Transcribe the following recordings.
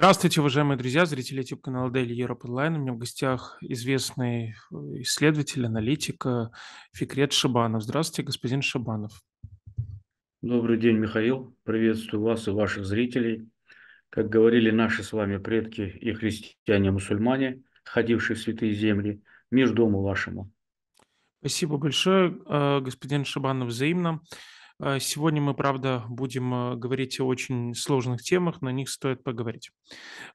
Здравствуйте, уважаемые друзья, зрители YouTube-канала Daily Europe Online. У меня в гостях известный э, исследователь, аналитик э, Фикрет Шабанов. Здравствуйте, господин Шабанов. Добрый день, Михаил. Приветствую вас и ваших зрителей. Как говорили наши с вами предки и христиане-мусульмане, ходившие в святые земли, мир дому вашему. Спасибо большое, э, господин Шабанов, взаимно. Э, сегодня мы, правда, будем э, говорить о очень сложных темах, на них стоит поговорить.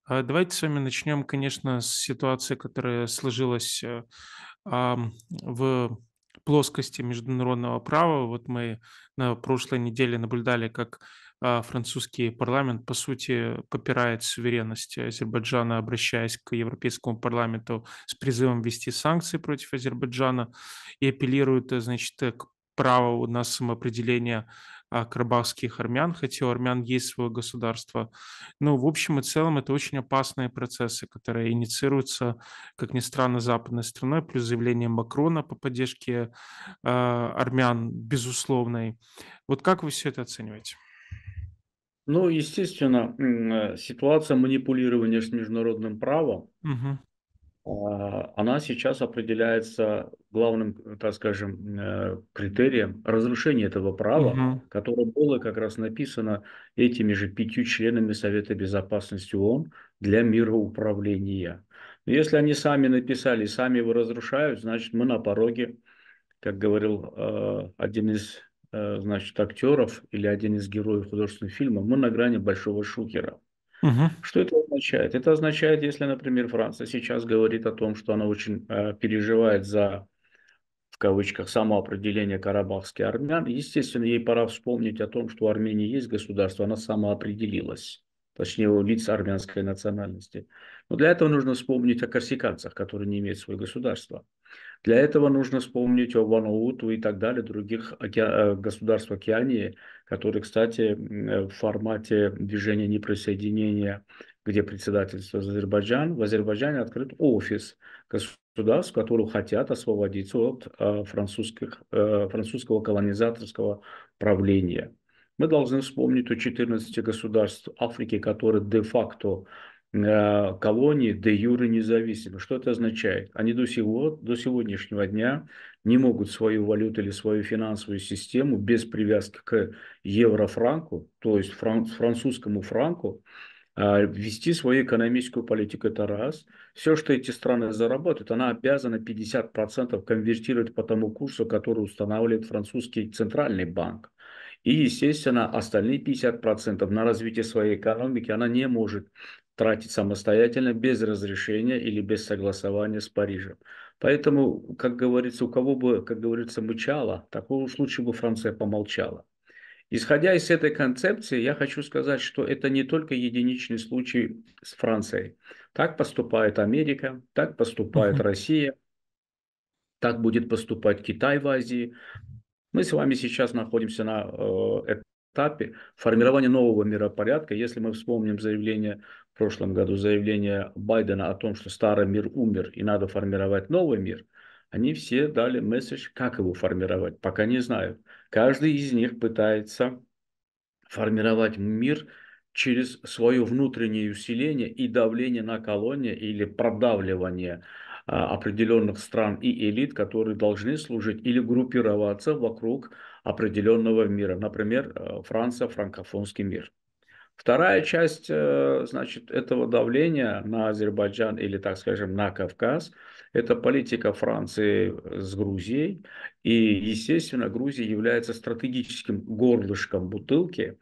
Э, давайте с вами начнем, конечно, с ситуации, которая сложилась в плоскости международного права. Вот мы на прошлой неделе наблюдали, как а, французский парламент, по сути, попирает суверенность Азербайджана, обращаясь к Европейскому парламенту с призывом ввести санкции против Азербайджана и апеллирует, значит, к право у нас самоопределения а, карабахских армян, хотя у армян есть свое государство. ну в общем и целом это очень опасные процессы, которые инициируются, как ни странно, западной страной, плюс заявление Макрона по поддержке э, армян безусловной. Вот как вы все это оцениваете? Ну, естественно, э, ситуация манипулирования с международным правом, угу. А, она сейчас определяется главным, э, так скажем, э, критерием разрушения этого права, угу. которое было как раз написано этими же пятью членами Совета Безопасности ООН для мироуправления. Если они сами написали, сами его разрушают, значит, мы на пороге, как говорил э, один из значит, актеров или один из героев художественного фильма, мы на грани большого шухера. Угу. Что это означает? Это означает, если, например, Франция сейчас говорит о том, что она очень э, переживает за, в кавычках, самоопределение карабахских армян, естественно, ей пора вспомнить о том, что у Армении есть государство, она самоопределилась точнее у лиц армянской национальности. Но для этого нужно вспомнить о корсиканцах, которые не имеют своего государства. Для этого нужно вспомнить о Ванауту и так далее, других оке... Э, государств Океании, который, кстати, э, в формате движения неприсоединения, где председательство Азербайджан, в Азербайджане открыт офис государств, которые хотят освободиться от э, французских, э, французского колонизаторского правления. Мы должны вспомнить о 14 государств Африки, которые де-факто Э, колонии де Юры независимы. Что это означает? Они до, сего, до сегодняшнего дня не могут свою валюту или свою финансовую систему без привязки к еврофранку, то есть фран, французскому франку, а, вести свою экономическую политику. Это раз. Все, что эти страны заработают, она обязана 50% конвертировать по тому курсу, который устанавливает французский центральный банк. И, естественно, остальные 50% на развитие своей экономики она не может тратить самостоятельно, без разрешения или без согласования с Парижем. Поэтому, как говорится, у кого бы, как говорится, мычало, такого случая бы Франция помолчала. Исходя из этой концепции, я хочу сказать, что это не только единичный случай с Францией. Так поступает Америка, так поступает uh-huh. Россия, так будет поступать Китай в Азии, мы с вами сейчас находимся на э, этапе формирования нового миропорядка. Если мы вспомним заявление в прошлом году, заявление Байдена о том, что старый мир умер и надо формировать новый мир, они все дали месседж, как его формировать, пока не знают. Каждый из них пытается формировать мир через свое внутреннее усиление и давление на колонии или продавливание а, определенных стран и элит, которые должны служить или группироваться вокруг определенного мира. Например, а, Франция, франкофонский мир. Вторая часть, э, значит, этого давления на Азербайджан или, так скажем, на Кавказ, это политика Франции с Грузией. И, естественно, Грузия является стратегическим горлышком бутылки,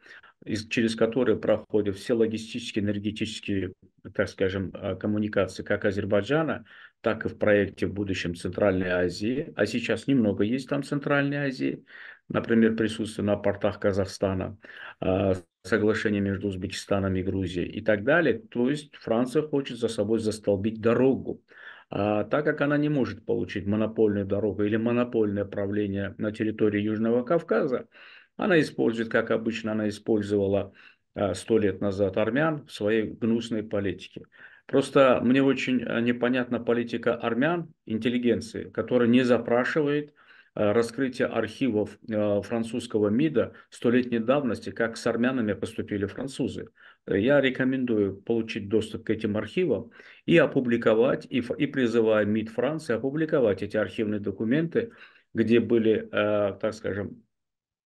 через которые проходят все логистические, энергетические, так скажем, а, коммуникации как Азербайджана, так и в проекте в будущем Центральной Азии, а сейчас немного есть там Центральной Азии, например, присутствие на портах Казахстана, а, соглашение между Узбекистаном и Грузией и так далее. То есть Франция хочет за собой застолбить дорогу. А так как она не может получить монопольную дорогу или монопольное правление на территории Южного Кавказа, она использует, как обычно она использовала а, сто лет назад армян в своей гнусной политике. Просто мне очень э, непонятна политика армян, интеллигенции, которая не запрашивает э, раскрытие архивов э, французского МИДа столетней давности, как с армянами поступили французы. Я рекомендую получить доступ к этим архивам и опубликовать, и, и призываю МИД Франции опубликовать эти архивные документы, где были, так скажем,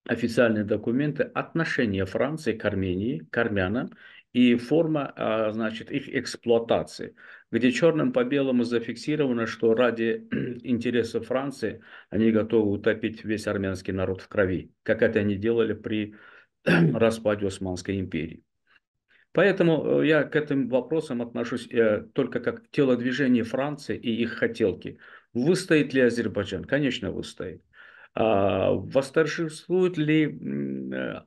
официальные документы отношения Франции к Армении, к армянам и форма, а, значит, их эксплуатации, где черным по белому зафиксировано, что ради интереса Франции они готовы утопить весь армянский народ в крови, как это они делали при распаде Османской империи. Поэтому э, я к этим вопросам отношусь э, только как телодвижение Франции и их хотелки. Выстоит ли Азербайджан? Конечно, выстоит. А, восторжествует ли э,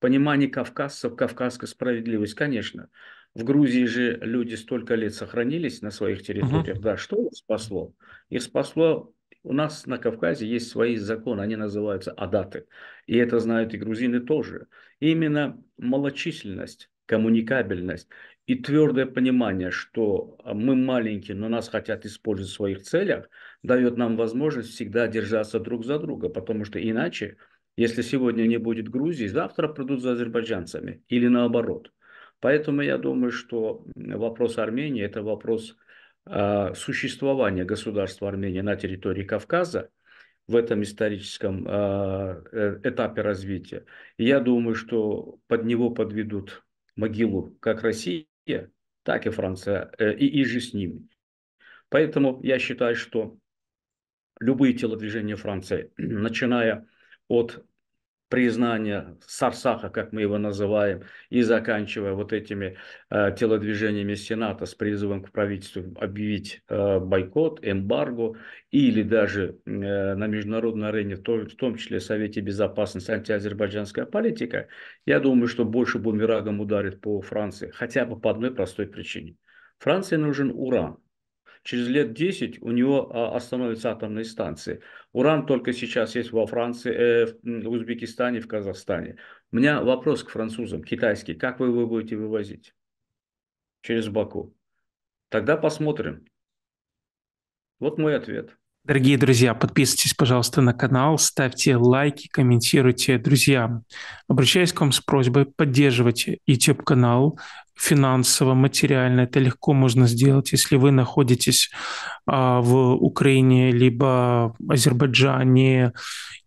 понимание кавказцев, кавказская справедливость, конечно. В Грузии же люди столько лет сохранились на своих территориях. Угу. Да, что их спасло? Их спасло у нас на Кавказе есть свои законы, они называются адаты. И это знают и грузины тоже. именно малочисленность, коммуникабельность и твердое понимание, что а, мы маленькие, но нас хотят использовать в своих целях, дает нам возможность всегда держаться друг за друга, потому что иначе если сегодня не будет Грузии, завтра придут за азербайджанцами или наоборот. Поэтому я думаю, что вопрос Армении – это вопрос э, существования государства Армении на территории Кавказа в этом историческом а, э, этапе развития. И я думаю, что под него подведут могилу как Россия, так и Франция, э, и, и же с ними. Поэтому я считаю, что любые телодвижения Франции, начиная от признания Сарсаха, как мы его называем, и заканчивая вот этими э, телодвижениями Сената с призывом к правительству объявить э, бойкот, эмбарго, или даже э, на международной арене, в том, в том числе Совете Безопасности, антиазербайджанская политика, я думаю, что больше бумерагом ударит по Франции, хотя бы по одной простой причине. Франции нужен уран через лет 10 у него а, остановятся атомные станции. Уран только сейчас есть во Франции, э, в Узбекистане, в Казахстане. У меня вопрос к французам, китайский. Как вы его будете вывозить? Через Баку. Тогда посмотрим. Вот мой ответ. Дорогие друзья, подписывайтесь, пожалуйста, на канал, ставьте лайки, комментируйте. Друзья, обращаюсь к вам с просьбой поддерживать YouTube-канал, финансово, материально. Это легко можно сделать, если вы находитесь а, в Украине, либо Азербайджане,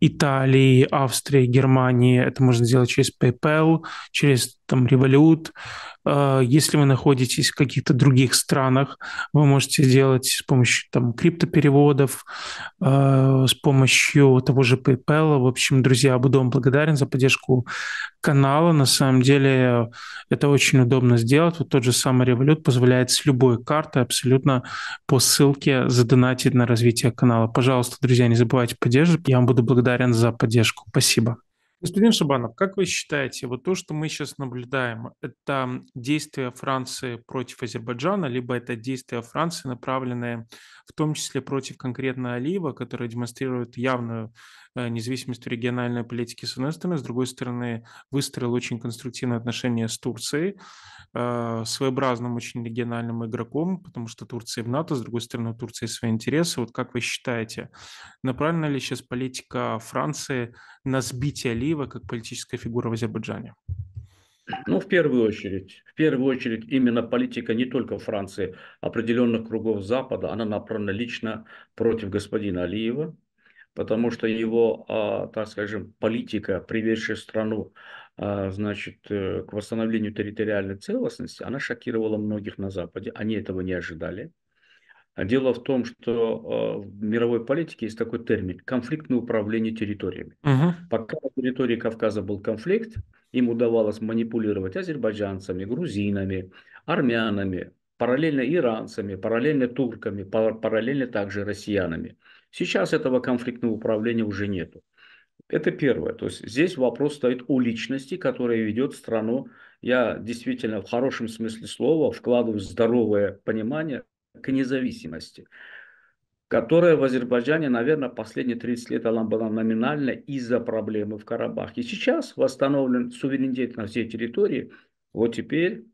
Италии, Австрии, Германии. Это можно сделать через PayPal, через там Revolut. Э, если вы находитесь в каких-то других странах, вы можете делать с помощью там криптопереводов, э, с помощью того же PayPal. В общем, друзья, буду вам благодарен за поддержку канала. На самом деле это очень удобно сделать. Вот тот же самый Revolut позволяет с любой карты абсолютно по ссылке задонатить на развитие канала. Пожалуйста, друзья, не забывайте поддерживать. Я вам буду благодарен за поддержку. Спасибо. Господин Шабанов, как вы считаете, вот то, что мы сейчас наблюдаем, это действия Франции против Азербайджана, либо это действия Франции, направленные в том числе против конкретно Алиева, который демонстрирует явную Э, независимость региональной политики с одной стороны, с другой стороны, выстроил очень конструктивные отношения с Турцией, э, своеобразным очень региональным игроком, потому что Турция в НАТО, с другой стороны, у Турции свои интересы. Вот как вы считаете, направлена ли сейчас политика Франции на сбитие Алиева как политическая фигура в Азербайджане? Ну, в первую очередь, в первую очередь именно политика не только Франции, а определенных кругов Запада, она направлена лично против господина Алиева, потому что его, а, так скажем, политика, приведшая страну, а, значит, э, к восстановлению территориальной целостности, она шокировала многих на Западе, они этого не ожидали. А дело в том, что в мировой политике есть такой термин – конфликтное управление территориями. Угу. Пока на территории Кавказа был конфликт, им удавалось манипулировать азербайджанцами, грузинами, армянами, параллельно иранцами, параллельно турками, параллельно также россиянами. Сейчас этого конфликтного управления уже нету. Это первое. То есть здесь вопрос стоит о личности, которая ведет страну. Я действительно в хорошем смысле слова вкладываю здоровое понимание к независимости, которая в Азербайджане, наверное, последние 30 лет она была номинальна из-за проблемы в Карабахе. И Сейчас восстановлен суверенитет на всей территории. Вот теперь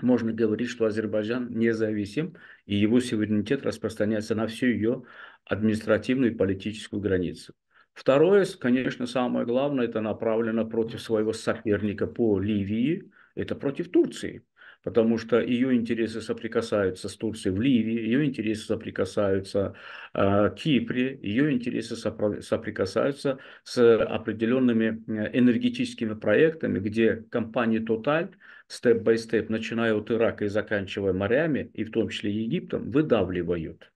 можно говорить, что Азербайджан независим, и его суверенитет распространяется на всю ее административную и политическую границу. Второе, конечно, самое главное, это направлено против своего соперника по Ливии, это против Турции, потому что ее интересы соприкасаются с Турцией в Ливии, ее интересы соприкасаются э, Кипре, ее интересы соприкасаются с определенными э, энергетическими проектами, где компании «Тоталь» степ-бай-степ, начиная от Ирака и заканчивая морями, и в том числе Египтом, выдавливают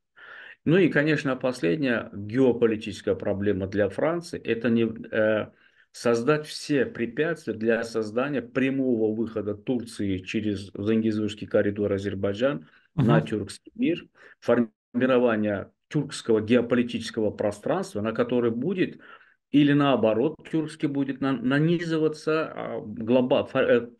ну и, конечно, последняя геополитическая проблема для Франции – это не, э, создать все препятствия для создания прямого выхода Турции через Зангизурский коридор Азербайджан угу. на тюркский мир, формирование тюркского геополитического пространства, на которое будет или наоборот тюркский будет на, нанизываться а, глоба, фор, э,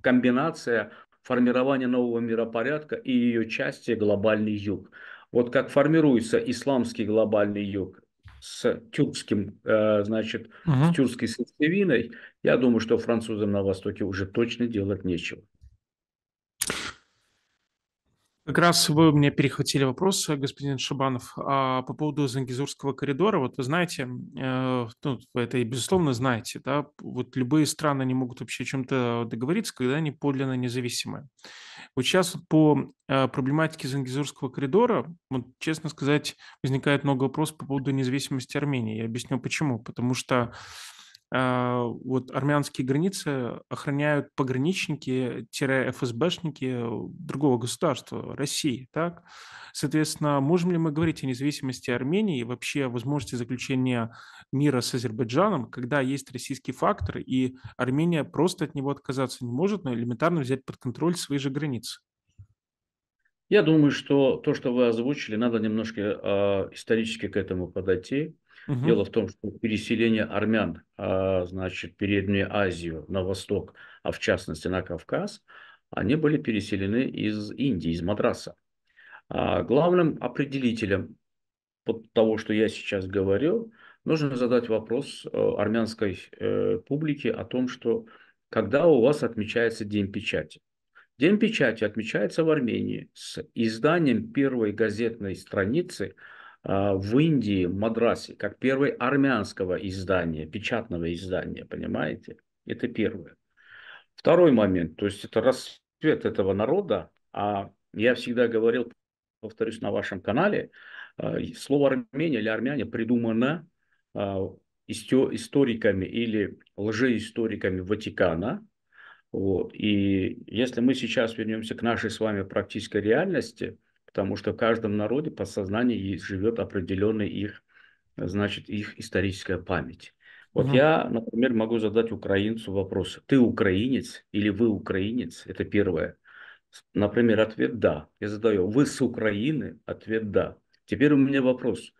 комбинация формирования нового миропорядка и ее части глобальный юг вот как формируется исламский глобальный юг с тюркским, э, значит, угу. с тюркской сердцевиной, я думаю, что французам на Востоке уже точно делать нечего. Как раз вы мне перехватили вопрос, господин Шабанов, а, по поводу Зангизурского коридора. Вот вы знаете, э, ну, вы это и безусловно знаете, да, вот любые страны не могут вообще о чем-то договориться, когда они подлинно независимы. Вот сейчас по а, проблематике Зангизурского коридора, вот, честно сказать, возникает много вопросов по поводу независимости Армении. Я объясню почему. Потому что а, вот армянские границы охраняют пограничники-ФСБшники другого государства, России, так? Соответственно, можем ли мы говорить о независимости Армении и вообще о возможности заключения мира с Азербайджаном, когда есть российский фактор, и Армения просто от него отказаться не может, но элементарно взять под контроль свои же границы? Я думаю, что то, что вы озвучили, надо немножко э, исторически к этому подойти. Угу. Дело в том, что переселение армян, а, значит, Переднюю Азию, на восток, а в частности на Кавказ, они были переселены из Индии, из Мадраса. А главным определителем под того, что я сейчас говорю, нужно задать вопрос э, армянской э, публике о том, что когда у вас отмечается День печати. День печати отмечается в Армении с изданием первой газетной страницы – а, в Индии Мадрасе как первое армянского издания, печатного издания, понимаете? Это первое. Второй момент, то есть это расцвет этого народа, а я всегда говорил, повторюсь, на вашем канале, а, слово Армения или армяне придумано а, историками или лжеисториками Ватикана. Вот. И если мы сейчас вернемся к нашей с вами практической реальности – потому что в каждом народе подсознание живет определенная их, значит, их историческая память. Вот угу. я, например, могу задать украинцу вопрос, ты украинец или вы украинец? Это первое. Например, ответ «да». Я задаю, вы с Украины? Ответ «да». Теперь у меня вопрос.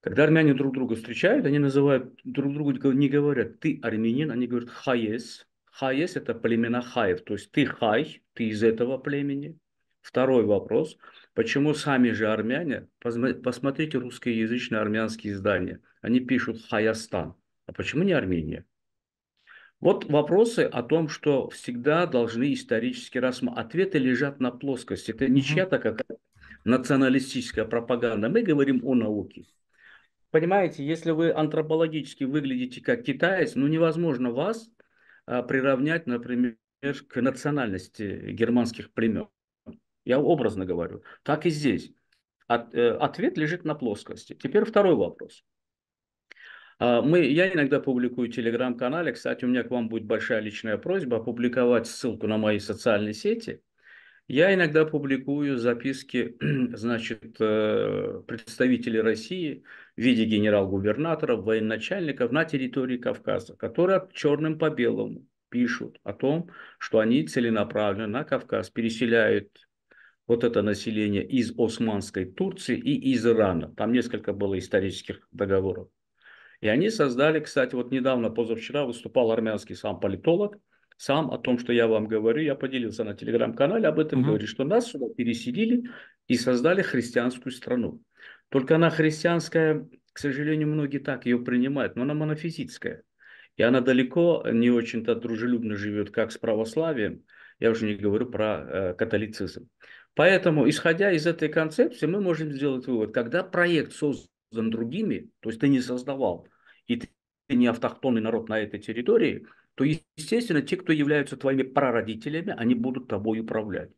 Когда армяне друг друга встречают, они называют друг друга, не говорят «ты армянин», они говорят «хаес». «Хаес» – это племена хаев, то есть ты хай, ты из этого племени, Второй вопрос. Почему сами же армяне, посмотрите русскоязычные армянские издания, они пишут «Хаястан». А почему не Армения? Вот вопросы о том, что всегда должны исторически рассматривать. Ответы лежат на плоскости. Это не чья-то какая-то националистическая пропаганда. Мы говорим о науке. Понимаете, если вы антропологически выглядите как китаец, ну невозможно вас а, приравнять, например, к национальности германских племен. Я образно говорю. Так и здесь. От, э, ответ лежит на плоскости. Теперь второй вопрос. А, мы, я иногда публикую в телеграм-канале. Кстати, у меня к вам будет большая личная просьба опубликовать ссылку на мои социальные сети. Я иногда публикую записки значит, э, представителей России в виде генерал-губернаторов, военачальников на территории Кавказа, которые черным по белому пишут о том, что они целенаправленно на Кавказ переселяют вот это население из Османской Турции и из Ирана. Там несколько было исторических договоров. И они создали, кстати, вот недавно, позавчера выступал армянский сам политолог, сам о том, что я вам говорю, я поделился на телеграм-канале об этом, угу. говорит, что нас сюда переселили и создали христианскую страну. Только она христианская, к сожалению, многие так ее принимают, но она монофизитская. И она далеко не очень-то дружелюбно живет, как с православием, я уже не говорю про э, католицизм. Поэтому, исходя из этой концепции, мы можем сделать вывод, когда проект создан другими, то есть ты не создавал, и ты не автохтонный народ на этой территории, то, естественно, те, кто являются твоими прародителями, они будут тобой управлять.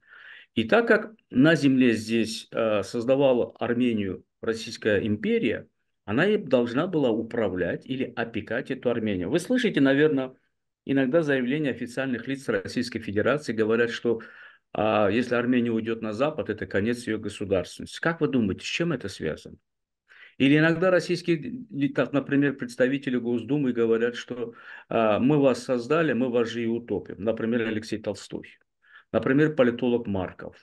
И так как на земле здесь э, создавала Армению Российская империя, она и должна была управлять или опекать эту Армению. Вы слышите, наверное, иногда заявления официальных лиц Российской Федерации говорят, что а Если Армения уйдет на Запад, это конец ее государственности. Как вы думаете, с чем это связано? Или иногда российские, так, например, представители Госдумы говорят, что э, мы вас создали, мы вас же и утопим. Например, Алексей Толстой, например, политолог Марков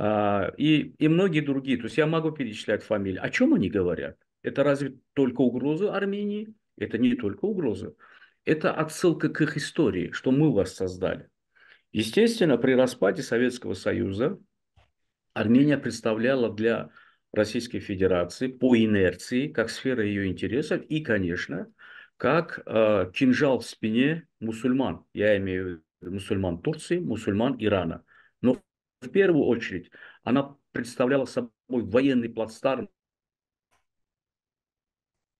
э, и, и многие другие. То есть я могу перечислять фамилии. О чем они говорят? Это разве только угроза Армении? Это не только угроза. Это отсылка к их истории, что мы вас создали. Естественно, при распаде Советского Союза Армения представляла для Российской Федерации по инерции, как сфера ее интересов и, конечно, как э, кинжал в спине мусульман. Я имею в виду мусульман Турции, мусульман Ирана. Но в первую очередь она представляла собой военный плацдарм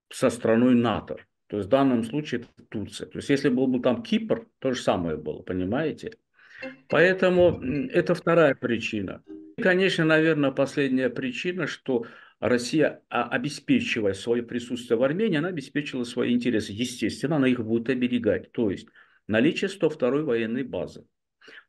со страной НАТО. То есть в данном случае это Турция. То есть если был бы там Кипр, то же самое было, понимаете? Поэтому это вторая причина. И, конечно, наверное, последняя причина, что Россия, а, обеспечивая свое присутствие в Армении, она обеспечила свои интересы. Естественно, она их будет оберегать. То есть наличие 102-й военной базы,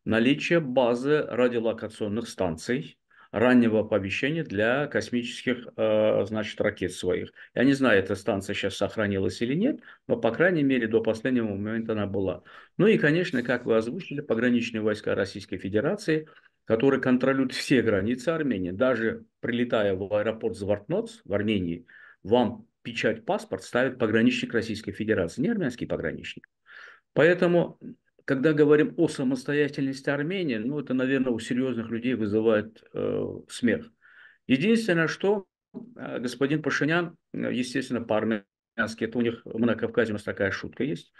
наличие базы радиолокационных станций, раннего оповещения для космических, э, значит, ракет своих. Я не знаю, эта станция сейчас сохранилась или нет, но, по крайней мере, до последнего момента она была. Ну и, конечно, как вы озвучили, пограничные войска Российской Федерации, которые контролируют все границы Армении, даже прилетая в аэропорт Звартноц в Армении, вам печать паспорт ставит пограничник Российской Федерации, не армянский пограничник. Поэтому когда говорим о самостоятельности Армении, ну, это, наверное, у серьезных людей вызывает э, смех. Единственное, что э, господин Пашинян, э, естественно, по-армянски, это у них в Кавказе у нас такая шутка есть,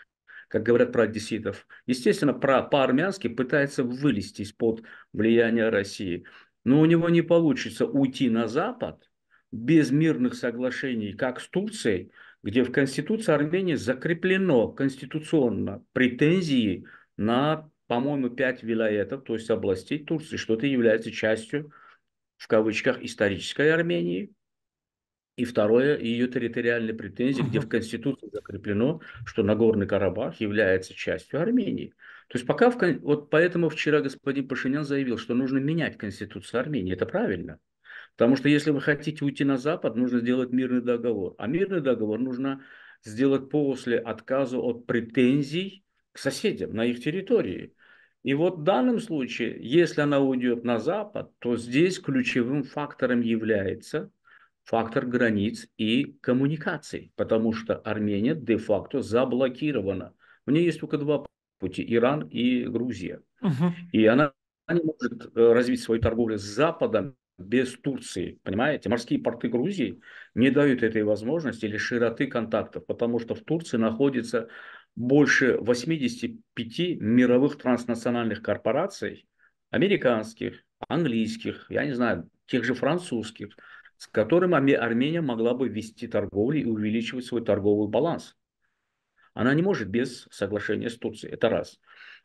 как говорят про одесситов, естественно, про, по-армянски пытается вылезти из-под влияния России. Но у него не получится уйти на Запад без мирных соглашений как с Турцией, где в Конституции Армении закреплено конституционно претензии на, по-моему, пять вилаетов, то есть областей Турции, что это является частью, в кавычках, исторической Армении, и второе, ее территориальные претензии, uh где в Конституции закреплено, что Нагорный Карабах является частью Армении. То есть пока, в, вот поэтому вчера господин Пашинян заявил, что нужно менять Конституцию Армении. Это правильно. Потому что если вы хотите уйти на Запад, нужно сделать мирный договор. А мирный договор нужно сделать после отказа от претензий к соседям на их территории. И вот в данном случае, если она уйдет на Запад, то здесь ключевым фактором является фактор границ и коммуникаций, потому что Армения де-факто заблокирована. У нее есть только два пути – Иран и Грузия. Угу. И она не может э, развить свою торговлю с Западом без Турции, понимаете? Морские порты Грузии не дают этой возможности или широты контактов, потому что в Турции находится больше 85 мировых транснациональных корпораций, американских, английских, я не знаю, тех же французских, с которыми Армения могла бы вести торговлю и увеличивать свой торговый баланс. Она не может без соглашения с Турцией, это раз.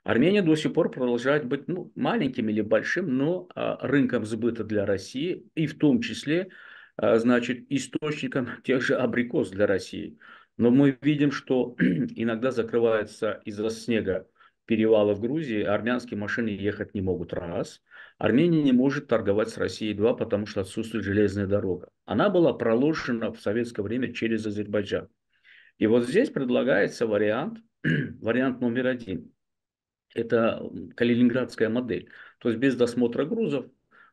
Армения до сих пор продолжает быть ну, маленьким или большим, но а, рынком сбыта для России и в том числе а, значит, источником тех же абрикос для России. Но мы видим, что иногда закрывается из-за снега перевалы в Грузии, армянские машины ехать не могут, раз. Армения не может торговать с Россией, два, потому что отсутствует железная дорога. Она была проложена в советское время через Азербайджан. И вот здесь предлагается вариант, вариант номер один. Это калининградская модель. То есть без досмотра грузов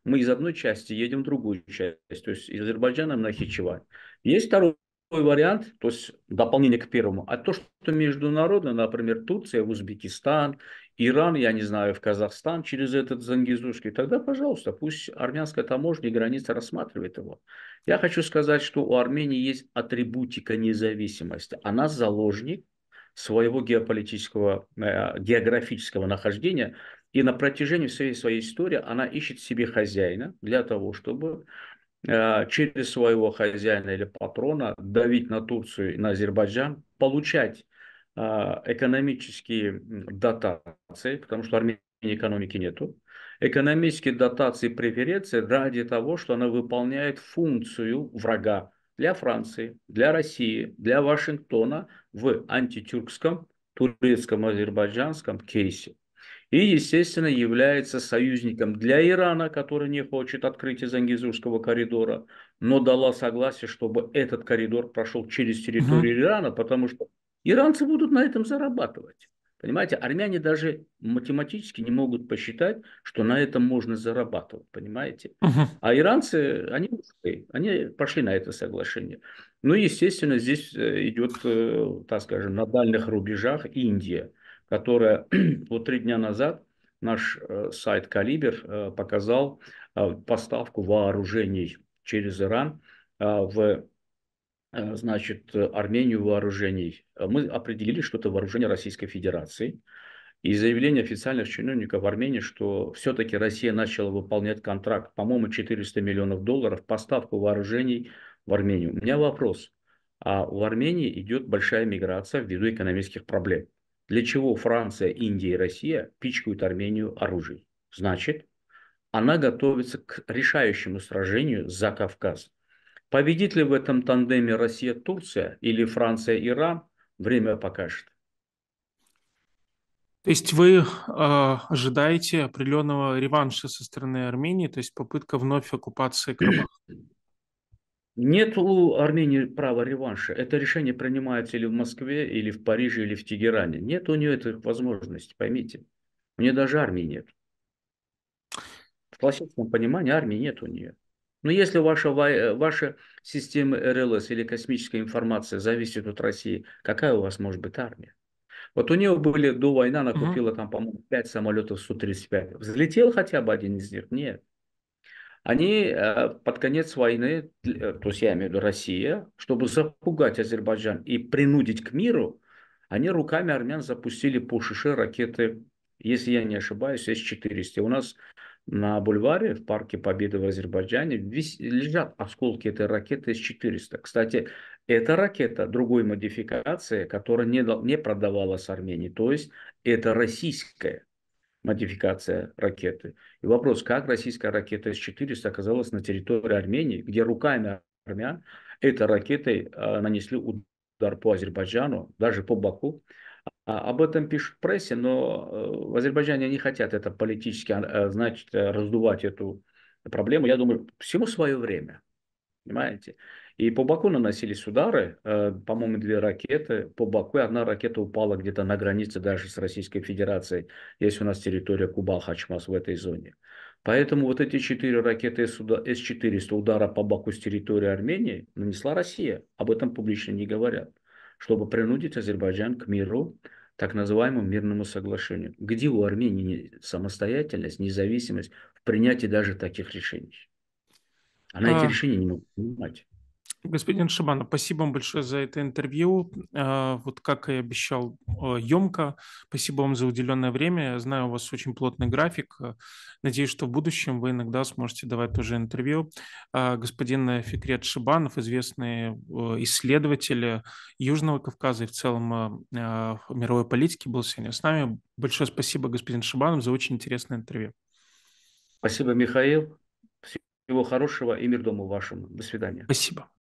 мы из одной части едем в другую часть, то есть из Азербайджана в Нахичевань. Есть второй вариант, то есть дополнение к первому, а то, что международно, например, Турция, Узбекистан, Иран, я не знаю, в Казахстан через этот Зангизушский, тогда, пожалуйста, пусть армянская таможня и граница рассматривает его. Я хочу сказать, что у Армении есть атрибутика независимости. Она заложник своего геополитического, э, географического нахождения. И на протяжении всей своей истории она ищет себе хозяина для того, чтобы э, через своего хозяина или патрона давить на Турцию и на Азербайджан, получать э, экономические дотации, потому что Армения экономики нету, экономические дотации преференции ради того, что она выполняет функцию врага для Франции, для России, для Вашингтона в антитюркском, турецком, азербайджанском кейсе. И, естественно, является союзником для Ирана, который не хочет открытия Зангизурского коридора, но дала согласие, чтобы этот коридор прошел через территорию угу. Ирана, потому что иранцы будут на этом зарабатывать. Понимаете, армяне даже математически не могут посчитать, что на этом можно зарабатывать, понимаете? Uh-huh. А иранцы, они ушли, они пошли на это соглашение. Ну, естественно, здесь э, идет, э, так скажем, на дальних рубежах Индия, которая вот три дня назад наш э, сайт Калибер показал поставку вооружений через Иран в Э, значит, э, Армению вооружений. Э, мы определили, что это вооружение Российской Федерации. И заявление официальных чиновников Армении, что все-таки Россия начала выполнять контракт, по-моему, 400 миллионов долларов, поставку вооружений в Армению. У меня вопрос. А в Армении идет большая миграция ввиду экономических проблем. Для чего Франция, Индия и Россия пичкают Армению оружием? Значит, она готовится к решающему сражению за Кавказ. Победит ли в этом тандеме Россия-Турция или Франция-Иран, время покажет. То есть вы э, ожидаете определенного реванша со стороны Армении, то есть попытка вновь оккупации Крыма? Нет у Армении права реванша. Это решение принимается или в Москве, или в Париже, или в Тегеране. Нет у нее этих возможностей, поймите. У нее даже армии нет. В классическом понимании армии нет у нее. Но если ваша, э, ваша система РЛС или космическая информация зависит от России, какая у вас может быть армия? Вот у нее были до войны, она купила там, по-моему, 5 самолетов Су-35. Взлетел хотя бы один из них? Нет. Они э, под конец войны, э, то есть я имею в виду Россия, чтобы запугать Азербайджан и принудить к миру, они руками армян запустили по шише ракеты, если я не ошибаюсь, С-400. У нас на бульваре в парке Победы в Азербайджане вис... лежат осколки этой ракеты С-400. Кстати, эта ракета другой модификации, которая не, не продавалась Армении, то есть это российская модификация ракеты. И вопрос, как российская ракета С-400 оказалась на территории Армении, где руками армян этой ракетой э, нанесли удар по Азербайджану, даже по Баку. А, об этом пишут в прессе, но э, в Азербайджане не хотят это политически, а, а, значит, э, раздувать эту проблему. Я думаю, всему свое время, понимаете? И по Баку наносились удары, э, по-моему, две ракеты по Баку, и одна ракета упала где-то на границе даже с Российской Федерацией. Есть у нас территория Куба, Хачмас в этой зоне. Поэтому вот эти четыре ракеты С-400 удара по Баку с территории Армении нанесла Россия. Об этом публично не говорят чтобы принудить Азербайджан к миру, так называемому мирному соглашению. Где у Армении самостоятельность, независимость в принятии даже таких решений? Она а... эти решения не может принимать. Господин Шабанов, спасибо вам большое за это интервью. Э, вот как и обещал, емко. Э, спасибо вам за уделенное время. Я знаю, у вас очень плотный график. Надеюсь, что в будущем вы иногда сможете давать тоже интервью. Э, господин Фикрет Шибанов, известный исследователь Южного Кавказа и в целом мировой политики, был сегодня с нами. Большое спасибо, господин Шибанов, за очень интересное интервью. Спасибо, Михаил. Всего хорошего и мир дому вашему. До свидания. Спасибо.